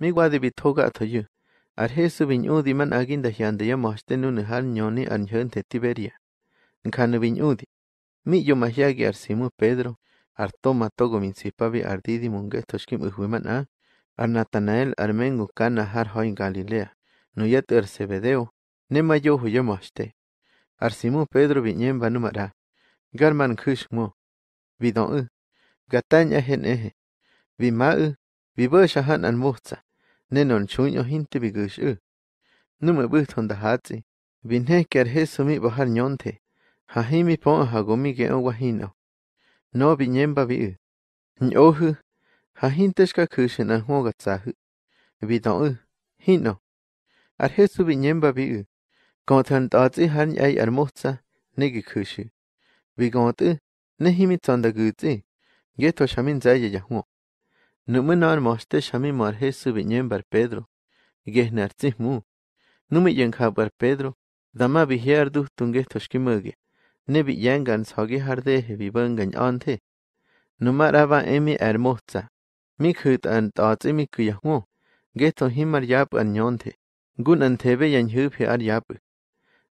mi Bitoga bithoga athayu bin su biñudi man aginda hiande ya nun nehal tiberia nkanu mi yo arsimu pedro artoma togo minsipavi ardidi munge toshkim uhuiman ar natanael armengu kana har galilea nuyat ersebedeo nema yo huyo arsimu pedro Vinyemba numara, garman kushmo Vidon, u Gatanya hen ehe bima u Viboshahan shahan an nen an choin och hinte vi goch ë. Nume bucht hunn der hatze, Vin hé ger hé somi bo har Jonte, ha hémi po ha gomi gé an wahino. No vi ñemba vi ë. N ohu ha hinteska kuchen an hogat zahu. Vi an ë, hino. Ar hé su vi ñemba vi ë. Gant hann datze harn ei ar mohtza nege kuchu. Vi gant ë, ne himi tanda gutze. Geto shamin zaje jahuan. Numenar moste shami mar Jesu viñen bar Pedro. Gehnartzih mu. Numi Numiyen bar Pedro. Dama bihiar duh tunge toshkimuge. Ne biyangan soge hardehe vibangan ante. Numaraba emi hermosa. Mikhut an tatsi mikuyahmo. Geto himar yap an yonte. Gun an tebe yan hyupi ar yap.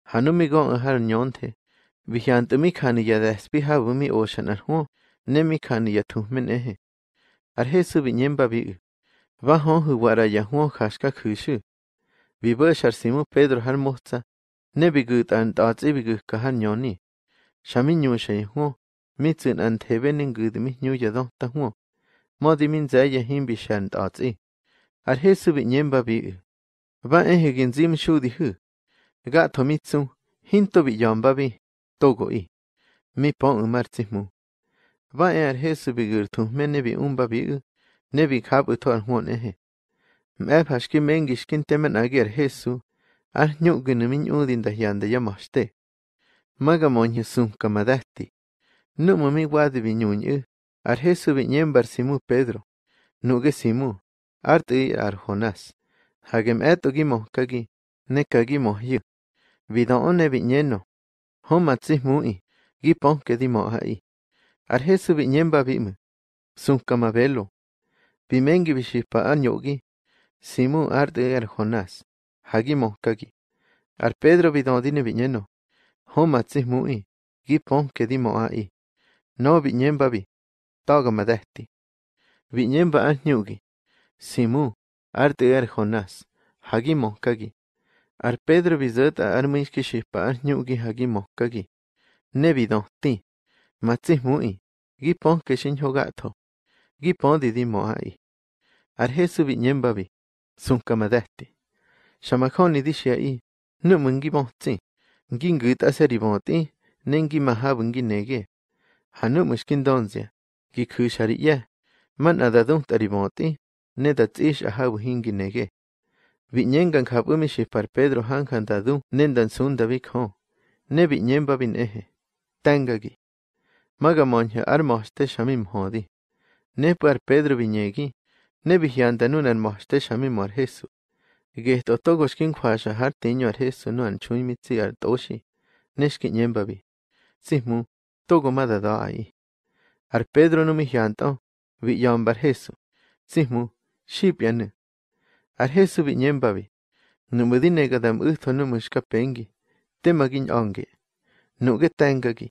Hanumigon ahar yonte. Vihyantumi khani ya despija ocean oshan arho. Nemi khani ya ehe. arhe subi nyemba bi u. Va hon hu wara ya huon khashka khushu. Vibo shar simu pedro har ya ya Vad är hälsobegyrtum men nebi umba bi nebi kabu to anhuon ehe. Mäb haski mengishkin temen ager hesu ar nyugunu min udin dahyande yamaste. Maga monje sumka madahti. Numu mi wadi bi nyunyu ar hesu bi nyembar simu Pedro. Nuge simu ar tui ar Jonas. Hagem etugi mohkagi nekagi mohyu. Vidoone bi nyeno. Homa tsih mui. Gipon kedimo ai. Arjesu vime sun camabelo, Pimengi vishipa anyugi, Simu arte ar Jonás. Hagimos kaki. Ar Pedro bidondine viñeno, Homa tzismui. Gipon que dimo ai. No toga bi. viñemba desti. Simu arte ar Jonás. Hagimos kaki. Ar Pedro zeta ar miskishispa añogi hagimos kaki. Nebidosti. Matzismui. Gipón quexinyogatjo, Gipón didimoai. Arjesu biñembabi, sunkamadasti. Xamajoni dishiai, numungi montzi, ngingit aseribonti, nengi mahabungi nege. Hanumushkin donzia, gikushariya, man adadun taribonti, nedatzish ahabuhingi nege. Biñengan habumishis par Pedro hanjan dadu, nendan sundabi kon. Ne biñemba bineje, tangagi. Macamoña armoxtexami modi, nepwar Pedro viñegui, nebijiantanunan moxtexami morjesu, iquehtohtocos quincuaxa hartiño arjesu noan chuimitzi artoxi, nexquiñempavi, sihmu tocomadadaai. Ar Pedro nomijianto, viyaombarjesu, sihmu xipiane, arjesu viñempavi, numudinecadam ijto nomuxcapenqui, temaquinhonque, nuquetancaqui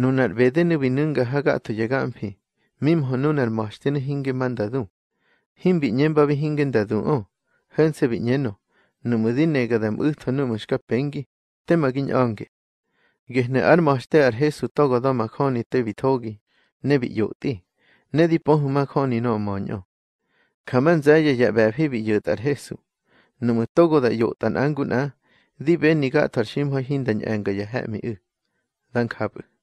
Nunar bedene binunga hagato yagampi. Mimho nunar mohtene hinge mandadu. Himbi nyemba bihinge ndadu o. Oh. Hense binyeno. Numudine gadam uhto numushka pengi. Temagin ange. Gehne armohte ar Jesu togodo makhoni te bitogi. Ne biyuti. Ne di dipohu makhoni no moño. Kaman zaya ya bebi biyut ar Jesu. Numutogoda yutan anguna. Di ben nigatar shimho hindan anga ya hemi u. Dan kapu.